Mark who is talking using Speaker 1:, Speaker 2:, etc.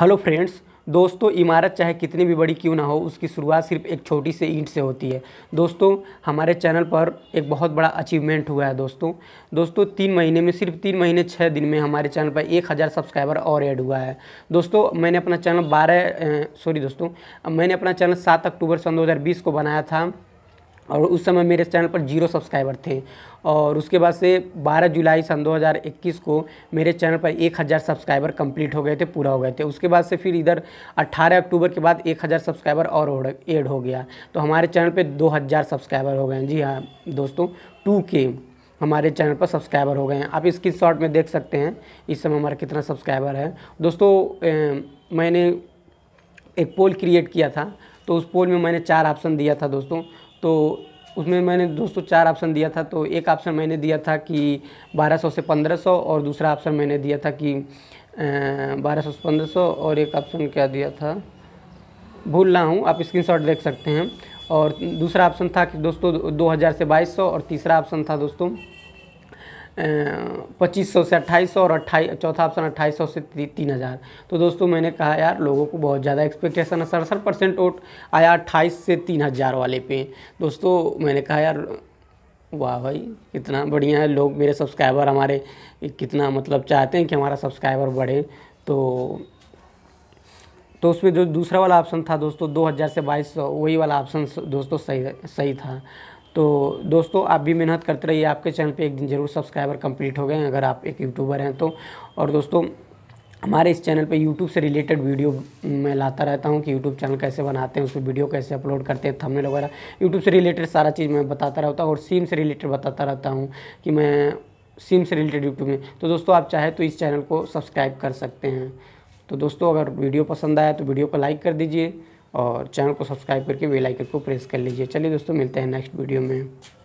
Speaker 1: hello friends दोस्तों इमारत चाहे कितनी भी बड़ी क्यों ना हो उसकी शुरुआत सिर्फ एक छोटी सी ईंट से होती है दोस्तों हमारे चैनल पर एक बहुत बड़ा अचीवमेंट हुआ है दोस्तों दोस्तों तीन महीने में सिर्फ तीन महीने छः दिन में हमारे चैनल पर एक हज़ार सब्सक्राइबर और ऐड हुआ है दोस्तों मैंने अपना चैनल बारह सॉरी दोस्तों मैंने अपना चैनल सात अक्टूबर सन दो को बनाया था और उस समय मेरे चैनल पर जीरो सब्सक्राइबर थे और उसके बाद से 12 जुलाई सन 2021 को मेरे चैनल पर 1000 सब्सक्राइबर कंप्लीट हो गए थे पूरा हो गए थे उसके बाद से फिर इधर 18 अक्टूबर के बाद 1000 सब्सक्राइबर और एड हो गया तो हमारे चैनल पे 2000 सब्सक्राइबर हो गए हैं जी हाँ दोस्तों टू के हमारे चैनल पर सब्सक्राइबर हो गए हैं आप इसकी शॉर्ट में देख सकते हैं इस समय हमारा कितना सब्सक्राइबर है दोस्तों ए, मैंने एक पोल क्रिएट किया था तो उस पोल में मैंने चार ऑप्शन दिया था दोस्तों तो उसमें मैंने दोस्तों चार ऑप्शन दिया था तो एक ऑप्शन मैंने दिया था कि 1200 से 1500 और दूसरा ऑप्शन मैंने दिया था कि 1200 से 1500 और एक ऑप्शन क्या दिया था भूल रहा हूँ आप स्क्रीनशॉट देख सकते हैं और दूसरा ऑप्शन था कि दोस्तों 2000 से 2200 और तीसरा ऑप्शन था दोस्तों पच्चीस सौ से अट्ठाईस सौ और अट्ठाई चौथा ऑप्शन अट्ठाईस सौ से तीन हज़ार तो दोस्तों मैंने कहा यार लोगों को बहुत ज़्यादा एक्सपेक्टेशन है सड़सठ परसेंट वोट आया अट्ठाईस से तीन हज़ार वाले पे दोस्तों मैंने कहा यार वाह भाई कितना बढ़िया है लोग मेरे सब्सक्राइबर हमारे कितना मतलब चाहते हैं कि हमारा सब्सक्राइबर बढ़े तो तो उसमें जो दूसरा वाला ऑप्शन था दोस्तों 2000 से 2200 वही वाला ऑप्शन दोस्तों सही सही था तो दोस्तों आप भी मेहनत करते रहिए आपके चैनल पे एक दिन ज़रूर सब्सक्राइबर कंप्लीट हो गए हैं अगर आप एक यूट्यूबर हैं तो और दोस्तों हमारे इस चैनल पे यूट्यूब से रिलेटेड वीडियो मैं लाता रहता हूँ कि यूट्यूब चैनल कैसे बनाते हैं उस पर वीडियो कैसे अपलोड करते हैं थंबनेल वगैरह यूट्यूब से रिलेटेड सारा चीज़ मैं बताता रहता हूँ और सिम से रिलेटेड बताता रहता हूँ कि मैं सिम से रिलेटेड यूट्यूब में तो दोस्तों आप चाहे तो इस चैनल को सब्सक्राइब कर सकते हैं तो दोस्तों अगर वीडियो पसंद आया तो वीडियो को लाइक कर दीजिए और चैनल को सब्सक्राइब करके बेल आइकन को प्रेस कर लीजिए चलिए दोस्तों मिलते हैं नेक्स्ट वीडियो में